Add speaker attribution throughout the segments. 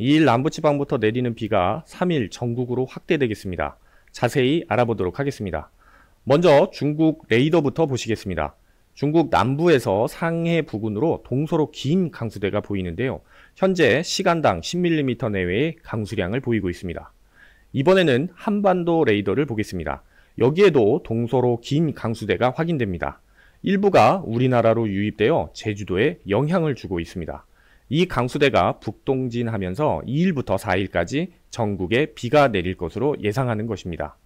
Speaker 1: 2일 남부지방부터 내리는 비가 3일 전국으로 확대되겠습니다. 자세히 알아보도록 하겠습니다. 먼저 중국 레이더부터 보시겠습니다. 중국 남부에서 상해 부근으로 동서로 긴 강수대가 보이는데요. 현재 시간당 10mm 내외의 강수량을 보이고 있습니다. 이번에는 한반도 레이더를 보겠습니다. 여기에도 동서로 긴 강수대가 확인됩니다. 일부가 우리나라로 유입되어 제주도에 영향을 주고 있습니다. 이 강수대가 북동진하면서 2일부터 4일까지 전국에 비가 내릴 것으로 예상하는 것입니다.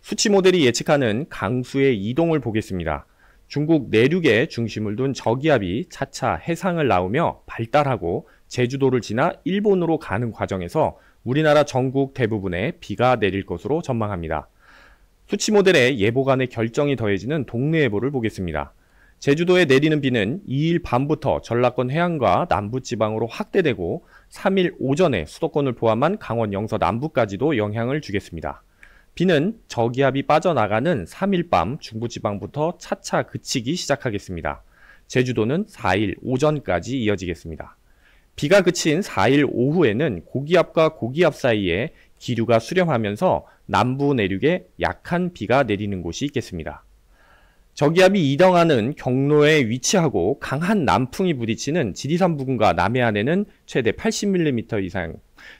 Speaker 1: 수치 모델이 예측하는 강수의 이동을 보겠습니다. 중국 내륙에 중심을 둔 저기압이 차차 해상을 나오며 발달하고 제주도를 지나 일본으로 가는 과정에서 우리나라 전국 대부분에 비가 내릴 것으로 전망합니다. 수치 모델의 예보관의 결정이 더해지는 동네 예보를 보겠습니다. 제주도에 내리는 비는 2일 밤부터 전라권 해안과 남부지방으로 확대되고 3일 오전에 수도권을 포함한 강원 영서 남부까지도 영향을 주겠습니다. 비는 저기압이 빠져나가는 3일 밤 중부지방부터 차차 그치기 시작하겠습니다. 제주도는 4일 오전까지 이어지겠습니다. 비가 그친 4일 오후에는 고기압과 고기압 사이에 기류가 수렴하면서 남부 내륙에 약한 비가 내리는 곳이 있겠습니다. 저기압이 이동하는 경로에 위치하고 강한 남풍이 부딪히는 지리산 부근과 남해안에는 최대 80mm 이상,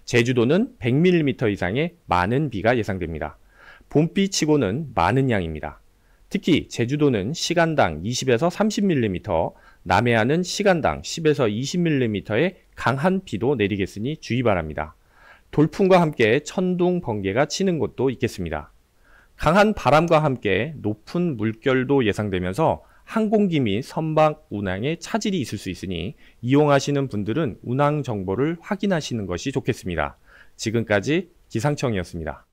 Speaker 1: 제주도는 100mm 이상의 많은 비가 예상됩니다. 봄비치고는 많은 양입니다. 특히 제주도는 시간당 20에서 30mm, 남해안은 시간당 10에서 20mm의 강한 비도 내리겠으니 주의 바랍니다. 돌풍과 함께 천둥, 번개가 치는 곳도 있겠습니다. 강한 바람과 함께 높은 물결도 예상되면서 항공기 및 선박 운항에 차질이 있을 수 있으니 이용하시는 분들은 운항 정보를 확인하시는 것이 좋겠습니다. 지금까지 기상청이었습니다.